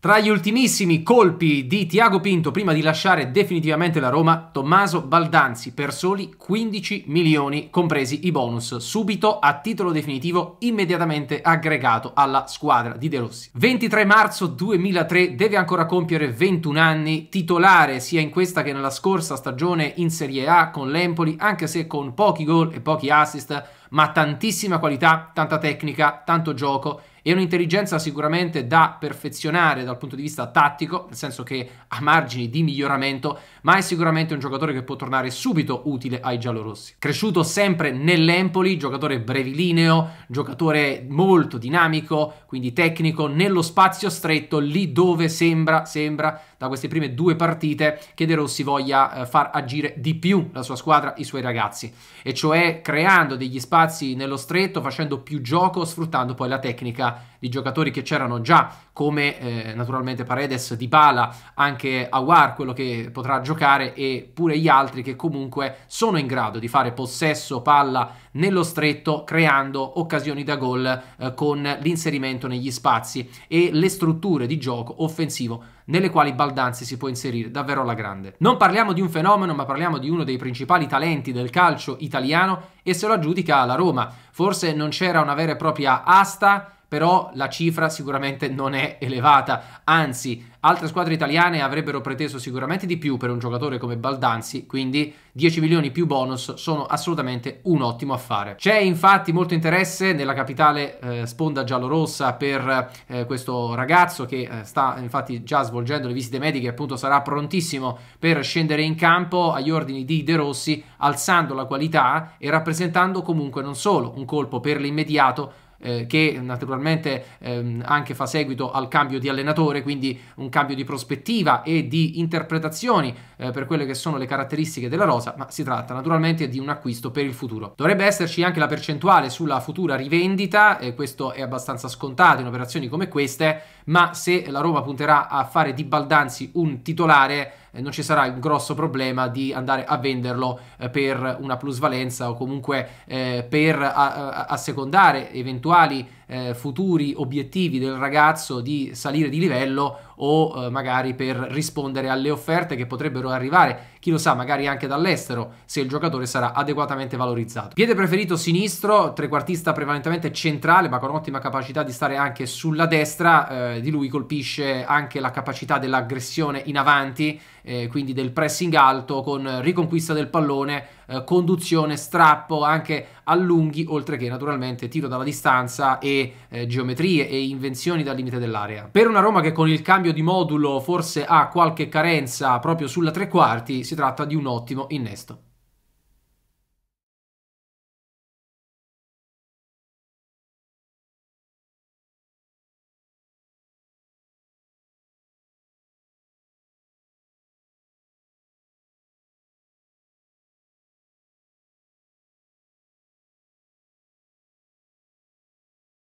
Tra gli ultimissimi colpi di Tiago Pinto prima di lasciare definitivamente la Roma, Tommaso Baldanzi per soli 15 milioni, compresi i bonus, subito a titolo definitivo immediatamente aggregato alla squadra di De Rossi. 23 marzo 2003 deve ancora compiere 21 anni, titolare sia in questa che nella scorsa stagione in Serie A con l'Empoli, anche se con pochi gol e pochi assist ma tantissima qualità, tanta tecnica, tanto gioco e un'intelligenza sicuramente da perfezionare dal punto di vista tattico, nel senso che ha margini di miglioramento, ma è sicuramente un giocatore che può tornare subito utile ai giallorossi. Cresciuto sempre nell'Empoli, giocatore brevilineo, giocatore molto dinamico, quindi tecnico, nello spazio stretto, lì dove sembra, sembra da queste prime due partite che De Rossi voglia eh, far agire di più la sua squadra, i suoi ragazzi, e cioè creando degli spazi spazi nello stretto, facendo più gioco, sfruttando poi la tecnica di giocatori che c'erano già, come eh, naturalmente Paredes, Dybala, anche Aguar, quello che potrà giocare, e pure gli altri che comunque sono in grado di fare possesso palla nello stretto, creando occasioni da gol eh, con l'inserimento negli spazi e le strutture di gioco offensivo nelle quali Baldanzi si può inserire davvero alla grande. Non parliamo di un fenomeno, ma parliamo di uno dei principali talenti del calcio italiano e se lo aggiudica alla Roma. Forse non c'era una vera e propria asta però la cifra sicuramente non è elevata, anzi altre squadre italiane avrebbero preteso sicuramente di più per un giocatore come Baldanzi, quindi 10 milioni più bonus sono assolutamente un ottimo affare. C'è infatti molto interesse nella capitale eh, sponda giallorossa per eh, questo ragazzo che eh, sta infatti già svolgendo le visite mediche, appunto sarà prontissimo per scendere in campo agli ordini di De Rossi, alzando la qualità e rappresentando comunque non solo un colpo per l'immediato, eh, che naturalmente ehm, anche fa seguito al cambio di allenatore, quindi un cambio di prospettiva e di interpretazioni eh, per quelle che sono le caratteristiche della rosa, ma si tratta naturalmente di un acquisto per il futuro. Dovrebbe esserci anche la percentuale sulla futura rivendita, e questo è abbastanza scontato in operazioni come queste, ma se la Roma punterà a fare di Baldanzi un titolare eh, non ci sarà un grosso problema di andare a venderlo eh, per una plusvalenza o comunque eh, per assecondare eventuali futuri obiettivi del ragazzo di salire di livello o magari per rispondere alle offerte che potrebbero arrivare, chi lo sa, magari anche dall'estero, se il giocatore sarà adeguatamente valorizzato. Piede preferito sinistro, trequartista prevalentemente centrale, ma con ottima capacità di stare anche sulla destra, eh, di lui colpisce anche la capacità dell'aggressione in avanti, eh, quindi del pressing alto con riconquista del pallone, eh, conduzione, strappo anche allunghi, oltre che naturalmente tiro dalla distanza e eh, geometrie e invenzioni dal limite dell'area. Per una Roma che con il cambio di modulo forse ha qualche carenza proprio sulla tre quarti, si tratta di un ottimo innesto.